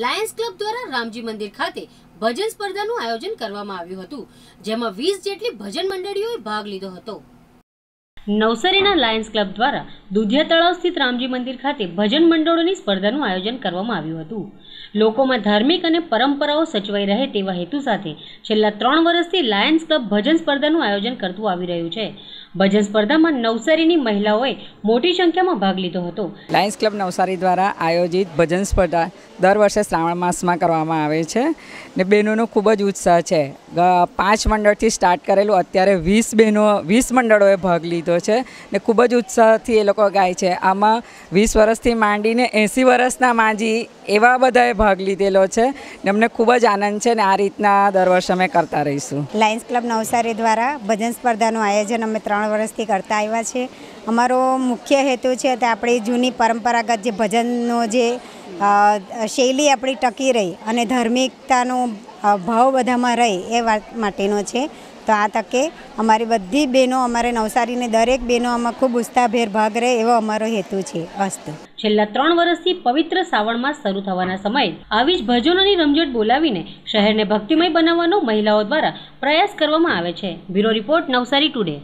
Lions club દ્વારા રામજી મંદિર ખાતે ભજન સ્પર્ધાનું આયોજન કરવામાં આવ્યું હતું જેમાં વીસ જેટલી ભજન મંડળીઓએ ભાગ લીધો હતો નવસારીના લાયન્સ ક્લબ દ્વારા દુધિયા તળાવ સ્થિત રામજી મંદિર ખાતે ભજન મંડળોની સ્પર્ધાનું આયોજન કરવામાં આવ્યું હતું લોકોમાં ધાર્મિક અને પરંપરાઓ સચવાઈ રહે તેવા હેતુ સાથે છેલ્લા ત્રણ વર્ષથી લાયન્સ ક્લબ ભજન સ્પર્ધાનું આયોજન કરતું આવી રહ્યું છે ભજન સ્પર્ધામાં નવસારીની મહિલાઓએ મોટી સંખ્યામાં ભાગ લીધો હતો લાયન્સ ક્લબ નવસારી દ્વારા આયોજિત ભજન સ્પર્ધા દર વર્ષે શ્રાવણ માસમાં કરવામાં આવે છે ને બહેનોનો ખૂબ જ ઉત્સાહ છે પાંચ મંડળથી સ્ટાર્ટ કરેલું અત્યારે વીસ બહેનો વીસ મંડળોએ ભાગ લીધો છે ને ખૂબ જ ઉત્સાહથી એ લોકો ગાય છે આમાં વીસ વર્ષથી માંડીને એંસી વર્ષના માંજી એવા બધાએ ભાગ લીધેલો છે ને અમને ખૂબ જ આનંદ છે ને આ રીતના દર વર્ષે અમે કરતા રહીશું લાયન્સ ક્લબ નવસારી દ્વારા ભજન સ્પર્ધાનું આયોજન અમે ત્રણ ત્રણ વર્ષથી કરતા આવ્યા છે અમારો મુખ્ય હેતુ છે કે આપણી જૂની પરંપરાગત જે ભજનનો જે શૈલી આપણી ટકી રહી અને ધાર્મિકતાનો ભાવ બધામાં રહે એ વાત માટેનો છે તો આ તકે અમારી બધી બહેનો અમારે નવસારીને દરેક બહેનો આમાં ખૂબ ઉત્સાહભેર ભાગ રહે એવો અમારો હેતુ છે અસ્ત છેલ્લા ત્રણ વર્ષથી પવિત્ર શ્રાવણમાં શરૂ થવાના સમયે આવી જ ભજનોની રમઝટ બોલાવીને શહેરને ભક્તિમય બનાવવાનો મહિલાઓ દ્વારા પ્રયાસ કરવામાં આવે છે બ્યુરો રિપોર્ટ નવસારી ટુડે